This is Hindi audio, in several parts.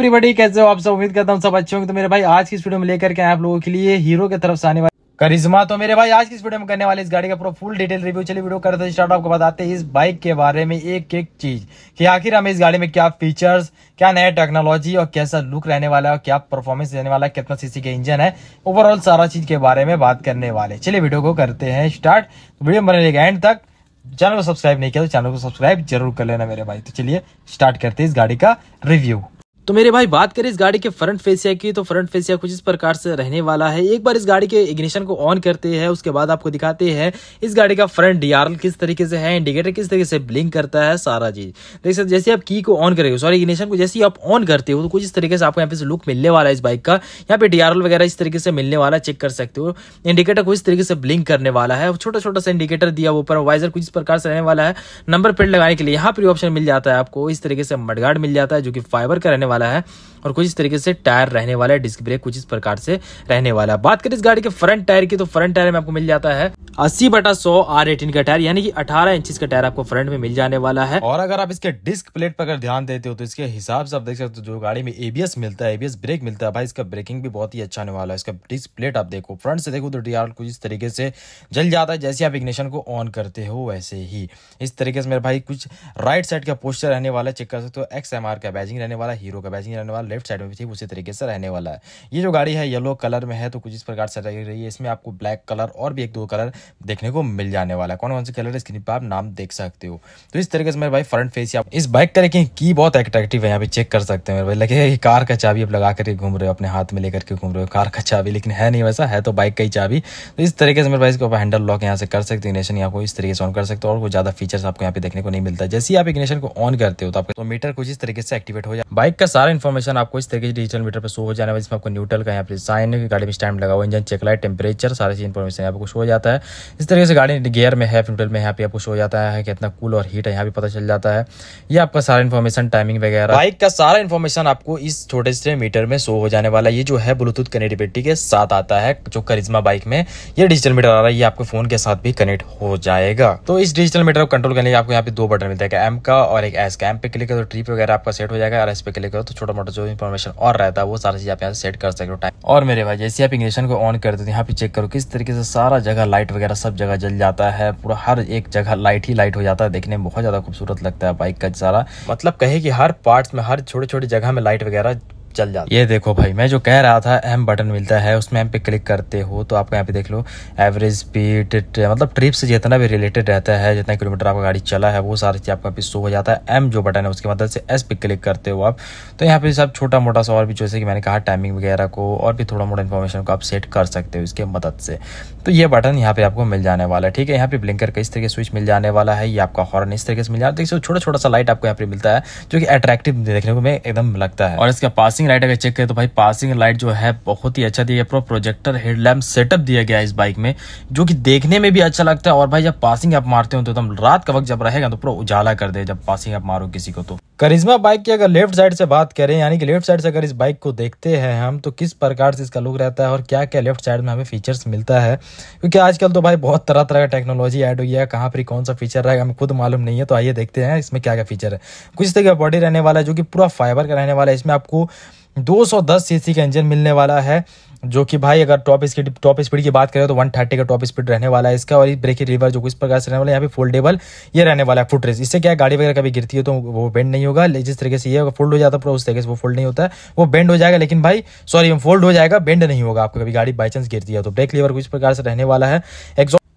एवरीबॉडी कैसे हो आप सब उम्मीद करता हूँ सब अच्छे होंगे तो मेरे भाई आज की इस वीडियो में लेकर के आप लोगों के लिए हीरो की तरफ से आने वाले करिश्मा तो मेरे भाई आज की इस वीडियो में करने वाले इस गाड़ी का पूरा फुल डिटेल रिव्यू चलिए वीडियो करते हैं स्टार्ट आपको बताते हैं इस बाइक के बारे में एक एक चीज कि आखिर हमें इस गाड़ी में क्या फीचर्स क्या नया टेक्नोलॉजी और कैसा लुक रहने वाला है और क्या परफॉर्मेंस देने वाला है कितना सीसी के इंजन है ओवरऑल सारा चीज के बारे में बात करने वाले चलिए वीडियो को करते हैं स्टार्ट वीडियो तो बने लगे एंड तक चैनल को सब्सक्राइब नहीं किया तो चैनल को सब्सक्राइब जरूर कर लेना मेरे भाई तो चलिए स्टार्ट करते हैं इस गाड़ी का रिव्यू तो मेरे भाई बात करें इस गाड़ी के फ्रंट फेसिया की तो फ्रंट फेसिया कुछ इस प्रकार से रहने वाला है एक बार इस गाड़ी के इग्निशन को ऑन करते हैं उसके बाद आपको दिखाते हैं इस गाड़ी का फ्रंट डीआरएल किस तरीके से है इंडिकेटर किस तरीके से ब्लिंक करता है सारा चीज देख सकते जैसे आप की को ऑन करेंगे सॉरी इग्निशन को जैसे ही आप ऑन करते हो तो कुछ इस तरीके से आपको यहाँ पे लुक मिलने वाला है इस बाइक का यहाँ पे डीआरएल वगैरह इस तरीके से मिलने वाला चेक कर सकते हो इंडिकेटर कुछ इस तरीके से ब्लिंक करने वाला है छोटा छोटा सा इंडिकेटर दिया ऊपर वाइजर कुछ इस प्रकार से रहने वाला है नंबर प्लेट लगाने के लिए यहाँ पर ऑप्शन मिल जाता है आपको इस तरीके से मडगार्ड मिल जाता है जो कि फाइबर का रहने वाला वाला है और कुछ इस तरीके से टायर रहने वाला है डिस्क ब्रेक कुछ इस प्रकार से रहने वाला है बात करें इस गाड़ी के फ्रंट टायर की तो फ्रंट टायर में आपको मिल जाता है अस्सी बटा सौ आर एटीन का टायर यानी कि अठारह इंच का टायर आपको फ्रंट में मिल जाने वाला है और अगर आप इसके डिस्क प्लेट पर अगर ध्यान देते हो तो इसके हिसाब से आप देख सकते हो जो गाड़ी में एबीएस मिलता है एबीएस ब्रेक मिलता है भाई इसका ब्रेकिंग भी बहुत ही अच्छा होने वाला है इसका डिस्क प्लेट आप देखो फ्रंट से देखो तो डी कुछ इस तरीके से जल जाता है जैसे आप इग्निशन को ऑन करते हो वैसे ही इस तरीके से मेरे भाई कुछ राइट साइड का पोस्टर रहने वाला है चेक कर सकते हो एक्स का बैजिंग रहने वाला हीरो का बैजिंग रहने वाला लेफ्ट साइड में भी ठीक उसी तरीके से रहने वाला है ये जो गाड़ी है येलो कलर में है तो कुछ इस प्रकार से रह रही है इसमें आपको ब्लैक कलर और भी एक दो कलर देखने को मिल जाने वाला है कौन कौन से कलर स्क्रीन पर आप नाम देख सकते हो तो इस तरीके से मेरे भाई फ्रंट फेस आप इस बाइक का देखिए की बहुत अट्रैक्टिव है यहाँ पे चेक कर सकते हैं मेरे भाई लगेगा कि कार का चाबी आप लगा करके घूम रहे हो अपने हाथ में लेकर के घूम रहे हो कार का चाबी लेकिन है नहीं वैसा है तो बाइक का ही चाबी तो इस तरीके से मेरे भाई इसको आप हैंडल लॉक यहाँ से कर सकते हो इग्नेशन यहाँ को इस तरीके से ऑन कर सकते हो और कोई ज्यादा फीचर्स आपको यहाँ पे देखने को नहीं मिलता जैसे ही आप इग्नेशन को ऑन करते हो तो आपका मीटर तो कुछ इस तरीके से एक्टिवेट हो जाए बाइक का सारा इन्फॉर्मेशन आपको इस तरीके से डिजिटल मीटर पर शो हो जाने वाले जिसमें आपको न्यूट्रल का यहाँ पर साइन है गाड़ी में स्टैंड लगा हुआ इंजन चेक लाइट टेम्परेचर सारी चीज इन्फॉर्मेशन आपको शो हो जाता है इस तरीके से गाड़ी गियर में है न्यूट्रल में यहाँ पे आपको शो हो जाता है कितना कूल और हीट है यहाँ पर पता चल जाता है ये आपका सारा इन्फॉर्मेशन टाइमिंग वगैरह बाइक का सारा इन्फॉर्मेशन आपको इस छोटे से मीटर में शो हो जाने वाला ये जो है ब्लूटूथ कनेक्टिविटी के साथ आता है जो करिज्मा बाइक में ये डिजिटल मीटर आ रहा है ये आपके फोन के साथ भी कनेक्ट हो जाएगा तो इस डिजिटल मीटर को कंट्रोल करने के लिए आपको यहाँ पे दो बटन मिलता है एम का और एक एस का एम पे क्लिक करो ट्रिप वगैरह आपका सेट हो जाएगा और एस पे क्लिक करो तो छोटा मोटा जो इन्फॉर्मेशन और रहता है वो सारी चीज़ आप यहाँ सेट कर सकते हो टाइम और मेरे भाई जैसे आप इग्निशन को ऑन करते हो तो यहाँ पे चेक करो किस तरीके से सारा जगह लाइट वगैरह सब जगह जल जाता है पूरा हर एक जगह लाइट ही लाइट हो जाता है देखने में बहुत ज़्यादा खूबसूरत लगता है बाइक का सारा मतलब कहे कि हर पार्ट्स में हर छोटे छोटे जगह में लाइट वगैरह चल जाता ये देखो भाई मैं जो कह रहा था एम बटन मिलता है उसमें एम पे क्लिक करते हो तो आपको यहाँ पे देख लो एवरेज स्पीड मतलब ट्रिप से जितना भी रिलेटेड रहता है जितना किलोमीटर आपका गाड़ी चला है वो सारी चीज़ आपका शो हो जाता है एम जो बटन है उसकी मदद से एस पे क्लिक करते हो आप तो यहाँ पे सब छोटा मोटा सा और भी जैसे कि मैंने कहा टाइमिंग वगैरह को और भी थोड़ा मोटा इन्फॉर्मेशन को आप सेट कर सकते हो इसके मदद से तो ये बटन यहाँ पे आपको मिल जाने वाला है ठीक है यहाँ पे ब्लिंकर का इस तरीके स्विच मिल जाने वाला है ये आपका हॉर्न इस तरीके से मिल जाता है तो छोटा छोटा सा लाइट आपको यहाँ पे मिलता है जो कि अट्रैक्टिव देखने को एकदम लगता है और इसके पास पासिंग लाइट अगर चेक करें तो भाई पासिंग लाइट जो है बहुत ही अच्छा दिया गया प्रोजेक्टर हेडलैम्प सेटअप दिया गया इस बाइक में जो कि देखने में भी अच्छा लगता है और भाई जब पासिंग आप मारते हो तो एकदम रात का वक्त जब रहेगा तो पूरा उजाला कर दे जब पासिंग आप मारो किसी को तो करिश्मा बाइक की अगर लेफ्ट साइड से बात करें यानी कि लेफ्ट साइड से अगर इस बाइक को देखते हैं हम तो किस प्रकार से इसका लुक रहता है और क्या क्या लेफ्ट साइड में हमें फीचर्स मिलता है क्योंकि आजकल तो भाई बहुत तरह तरह का टेक्नोलॉजी ऐड हुई है कहाँ पर कौन सा फीचर रहेगा हमें खुद मालूम नहीं है तो आइए देखते हैं इसमें क्या क्या फीचर है कुछ तरह का बॉडी रहने वाला है जो कि पूरा फाइबर का रहने वाला है इसमें आपको 210 सीसी का इंजन मिलने वाला है जो कि भाई अगर टॉप स्पीड टॉप स्पीड की बात करें तो 130 का टॉप स्पीड रहने वाला है इसका और ये रिवर जो इस प्रकार से रहने वाला है यहाँ पे फोल्डेबल ये रहने वाला है फुटरेज इससे क्या गाड़ी वगैरह कभी गिरती है तो वो बेंड नहीं होगा जिस तरीके से ये अगर फोल्ड हो जाता है उस तरीके से वो फोल्ड नहीं होता है वो बेंड हो जाएगा लेकिन भाई सॉरी फोल्ड हो जाएगा बेंड नहीं होगा आपको कभी गाड़ी बाई चांस गिरती है तो ब्रेक लीवर को इस प्रकार से रहने वाला है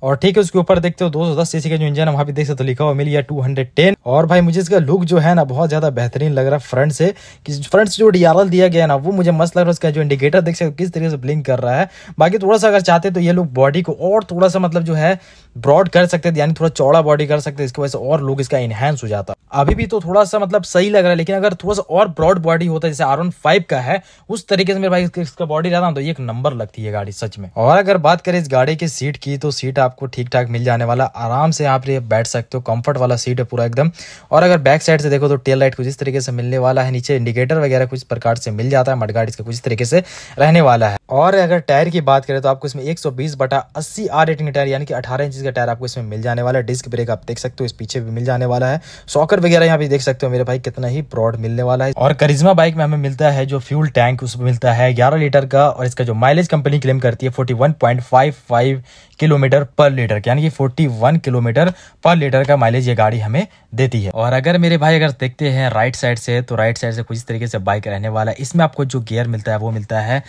और ठीक है उसके ऊपर देखते हो दो सौ दस सीसी का जो इंजन है वहाँ पे देख सकते हो लिखा हुआ मिल गया टू हंड्रेड टेन और भाई मुझे इसका लुक जो है ना बहुत ज्यादा बेहतरीन लग रहा है फ्रंट से कि फ्रंट से जो डीआरएल दिया गया ना वो मुझे मस्त लग रहा है उसका जो इंडिकेटर देख सकते हो किस तरीके से ब्लिंक कर रहा है बाकी थोड़ा सा अगर चाहते तो ये लोग बॉडी को और थोड़ा सा मतलब जो है ब्रॉड कर सकते थे यानी थोड़ा चौड़ा बॉडी कर सकते इसकी वजह से और लुक इसका इन्हेंस हो जाता अभी भी तो थोड़ा सा मतलब सही लग रहा है लेकिन अगर थोड़ा सा और ब्रॉड बॉडी होता है जैसे आर फाइव का है उस तरीके से मेरे भाई इसका बॉडी रहता तो एक नंबर लगती है गाड़ी सच में और अगर बात करें इस गाड़ी की सीट की तो सीट आपको ठीक ठाक मिल जाने वाला आराम से आप ये बैठ सकते हो कंफर्ट वाला सीट है पूरा एकदम और अगर बैक साइड से देखो तो टेल लाइट कुछ इस तरीके से मिलने वाला है नीचे इंडिकेटर वगैरह कुछ प्रकार से मिल जाता है मडगार्ड इसका कुछ तरीके से रहने वाला है और अगर टायर की बात करें तो आपको इसमें 120 बटा 80 आर रेटिंग टायर यानी कि 18 इंच का टायर आपको इसमें मिल जाने वाला है डिस्क ब्रेक आप देख सकते हो इस पीछे भी मिल जाने वाला है सॉकर वगैरह यहाँ पे देख सकते हो मेरे भाई कितना ही ब्रॉड मिलने वाला है और करिज्मा बाइक में हमें मिलता है जो फ्यूल टैंक उसमें मिलता है ग्यारह लीटर का और इसका जो माइलेज कंपनी क्लेम करती है फोर्टी किलोमीटर पर लीटर यानी कि फोर्टी किलोमीटर पर लीटर का माइलेज ये गाड़ी हमें देती है और अगर मेरे भाई अगर देखते हैं राइट साइड से तो राइट साइड से कुछ तरीके से बाइक रहने वाला है इसमें आपको जो गेयर मिलता है वो मिलता है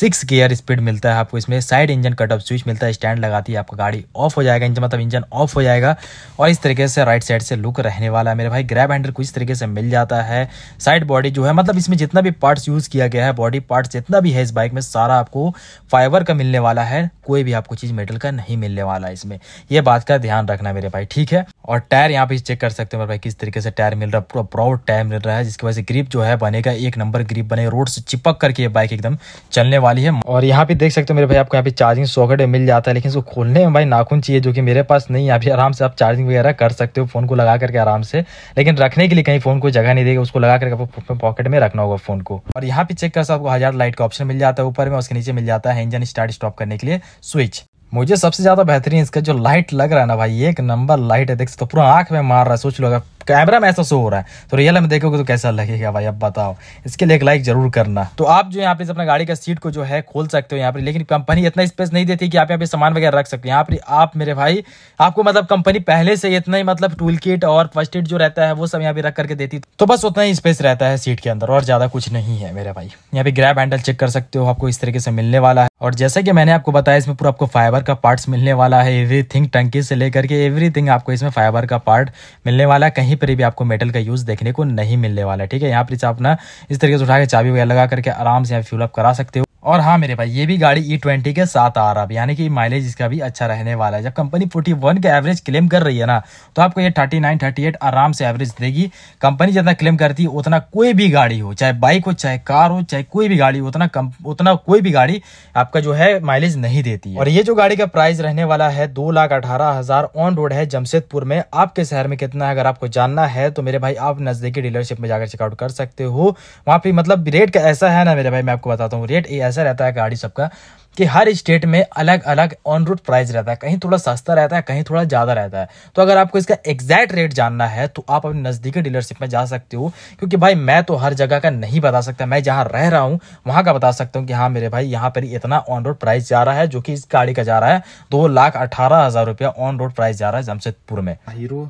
सिक्स गियर स्पीड मिलता है आपको इसमें side engine cut off switch मिलता है स्टैंड लगाती है आपका गाड़ी ऑफ हो जाएगा इंजन मतलब इंजन ऑफ हो जाएगा और इस तरीके से राइट साइड से लुक रहने वाला है मेरे भाई ग्रैब हैंडल कुछ तरीके से मिल जाता है साइड बॉडी जो है मतलब इसमें जितना भी पार्ट्स यूज़ किया गया है बॉडी पार्ट जितना भी है इस बाइक में सारा आपको फाइबर का मिलने वाला है कोई भी आपको चीज़ मेटल का नहीं मिलने वाला है इसमें यह बात का ध्यान रखना मेरे भाई ठीक है और टायर यहाँ पे चेक कर सकते हैं मेरे भाई किस तरीके से टायर मिल रहा है पूरा प्राउड टायर मिल रहा है जिसकी वजह से ग्रिप जो है बनेगा एक नंबर ग्रिप बने रोड से चिपक करके ये बाइक एकदम चलने वाली है है और यहाँ पे देख सकते हो मेरे भाई आपको यहाँ पे चार्जिंग सॉकेट मिल जाता है लेकिन इसको खोलने में भाई नाखून चाहिए जो कि मेरे पास नहीं है अभी आराम से आप चार्जिंग वगैरह कर सकते हो फोन को लगा करके आराम से लेकिन रखने के लिए कहीं फोन को जगह नहीं देगा उसको लगा करके आपको पॉकेट में रखना होगा फोन को और यहाँ पे चेक कर सकते आपको हजार लाइट का ऑप्शन मिल जाता है ऊपर में उसके नीचे मिल जाता है इंजन स्टार्ट स्टॉप करने के लिए स्विच मुझे सबसे ज्यादा बेहतरीन इसका जो लाइट लग रहा है ना भाई एक नंबर लाइट है देख सकते तो पूरा आंख में मार रहा है सोच लो अगर कैमरा में ऐसा शो हो रहा है तो रियल में देखोगे तो कैसा लगेगा भाई अब बताओ इसके लिए एक लाइक जरूर करना तो आप जो यहाँ पे अपना गाड़ी का सीट को जो है खोल सकते हो यहाँ पर लेकिन कंपनी इतना स्पेस नहीं देती कि आप यहाँ पे सामान वगैरह रख सकते हो यहाँ पर आप मेरे भाई आपको मतलब कंपनी पहले से इतना ही मतलब टूल किट और फर्स्ट एड जो रहता है वो सब यहाँ पे रख करके देती तो बस उतना ही स्पेस रहता है सीट के अंदर और ज्यादा कुछ नहीं है मेरे भाई यहाँ पे ग्रैप हैंडल चेक कर सकते हो आपको इस तरीके से मिलने वाला है और जैसा कि मैंने आपको बताया इसमें पूरा आपको फाइबर का पार्ट मिलने वाला है एवरीथिंग टंकी से लेकर के एवरीथिंग आपको इसमें फाइबर का पार्ट मिलने वाला है कहीं कहीं पर भी आपको मेटल का यूज़ देखने को नहीं मिलने वाला है ठीक है यहाँ पर आप ना इस तरीके से उठा के चाबी वगैरह लगा करके आराम से यहाँ फ्यूल अप करा सकते हो और हाँ मेरे भाई ये भी गाड़ी ई e ट्वेंटी के साथ आ रहा है यानी कि माइलेज इसका भी अच्छा रहने वाला है जब कंपनी फोर्टी वन का एवरेज क्लेम कर रही है ना तो आपको ये थर्टी नाइन थर्टी एट आराम से एवरेज देगी कंपनी जितना क्लेम करती है उतना कोई भी गाड़ी हो चाहे बाइक हो चाहे कार हो चाहे कोई भी गाड़ी उतना कम उतना कोई भी गाड़ी आपका जो है माइलेज नहीं देती है और ये जो गाड़ी का प्राइस रहने वाला है दो लाख अठारह हजार ऑन रोड है जमशेदपुर में आपके शहर में कितना है अगर आपको जानना है तो मेरे भाई आप नजदीकी डीलरशिप में जाकर चेकआउट कर सकते हो वहाँ पे मतलब रेट का ऐसा है ना मेरे भाई मैं आपको बताता हूँ रेट ऐसा रहता है गाड़ी सबका कि हर स्टेट में अलग अलग ऑन रूट प्राइस रहता है कहीं थोड़ा सस्ता रहता है कहीं थोड़ा ज़्यादा रहता है तो अगर आपको इसका एग्जैक्ट रेट जानना है तो आप अपने नज़दीकी डीलरशिप में जा सकते हो क्योंकि भाई मैं तो हर जगह का नहीं बता सकता मैं जहाँ रह रहा हूँ वहाँ का बता सकता हूँ कि हाँ मेरे भाई यहाँ पर इतना ऑन रोड प्राइस जा रहा है जो कि इस गाड़ी का जा रहा है दो लाख अठारह हज़ार रुपया ऑन रोड प्राइस जा रहा है जमशेदपुर में हीरो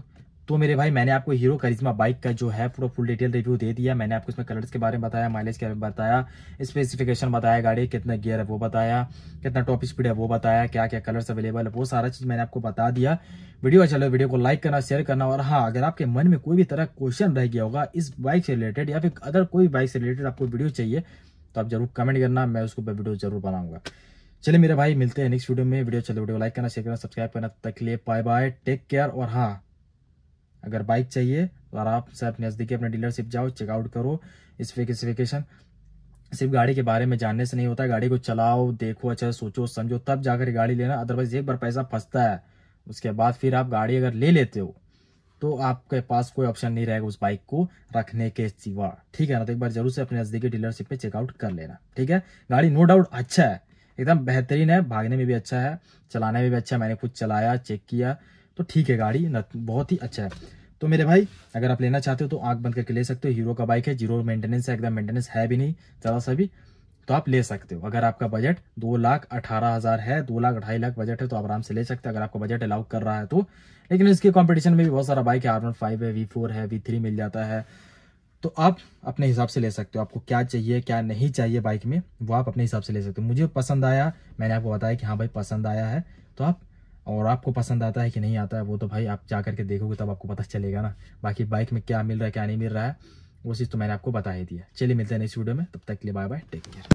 तो मेरे भाई मैंने आपको हीरो करिश्मा बाइक का जो है पूरा फुल डिटेल रिव्यू दे दिया मैंने आपको इसमें कलर्स के बारे में बताया माइलेज के बारे में बताया स्पेसिफिकेशन बताया गाड़ी कितना गियर है वो बताया कितना टॉप स्पीड है वो बताया क्या क्या कलर्स अवेलेबल है वो सारा चीज़ मैंने आपको बता दिया वीडियो अच्छा लगे वीडियो को लाइक करना शेयर करना और हाँ अगर आपके मन में कोई भी तरह क्वेश्चन रह गया होगा इस बाइक से रिलेटेड या फिर अदर कोई बाइक से रिलेटेड आपको वीडियो चाहिए तो आप जरूर कमेंट करना मैं उसको वीडियो जरूर बनाऊंगा चलिए मेरे भाई मिलते हैं नेक्स्ट वीडियो में वीडियो चलो अच्छा वीडियो लाइक करना शेयर करना सब्सक्राइब करना तक लिए बाय बाय टेक केयर और हाँ अगर बाइक चाहिए तो आराम से अपने नज़दीकी अपने डीलरशिप जाओ चेकआउट करो स्पेसिफिकेशन सिर्फ गाड़ी के बारे में जानने से नहीं होता गाड़ी को चलाओ देखो अच्छा सोचो समझो तब जाकर गाड़ी लेना अदरवाइज एक बार पैसा फंसता है उसके बाद फिर आप गाड़ी अगर ले लेते हो तो आपके पास कोई ऑप्शन नहीं रहेगा उस बाइक को रखने के सिवा ठीक है ना तो एक बार जरूर से अपने नज़दीकी डीलरशिप पे चेकआउट कर लेना ठीक है गाड़ी नो डाउट अच्छा है एकदम बेहतरीन है भागने में भी अच्छा है चलाने में भी अच्छा है मैंने खुद चलाया चेक किया तो ठीक है गाड़ी बहुत ही अच्छा है तो मेरे भाई अगर आप लेना चाहते हो तो आंख बंद करके ले सकते हो हीरो का बाइक है जीरो मेंटेनेंस है एकदम मेंटेनेंस है भी नहीं ज़्यादा सा भी तो आप ले सकते हो अगर आपका बजट दो लाख अठारह हज़ार है दो लाख ढाई लाख बजट है तो आप आराम से ले सकते हो अगर आपका बजट अलाउ कर रहा है तो लेकिन इसके कॉम्पिटिशन में भी बहुत सारा बाइक है आर फाइव है वी फोर है वी थ्री मिल जाता है तो आप अपने हिसाब से ले सकते हो आपको क्या चाहिए क्या नहीं चाहिए बाइक में वो आप अपने हिसाब से ले सकते हो मुझे पसंद आया मैंने आपको बताया कि हाँ भाई पसंद आया है तो आप और आपको पसंद आता है कि नहीं आता है वो तो भाई आप जा करके देखोगे तब आपको पता चलेगा ना बाकी बाइक में क्या मिल रहा है क्या नहीं मिल रहा है वो चीज़ तो मैंने आपको बता ही दिया चलिए मिलते हैं नेक्स्ट वीडियो में तब तक के लिए बाय बाय टेक केयर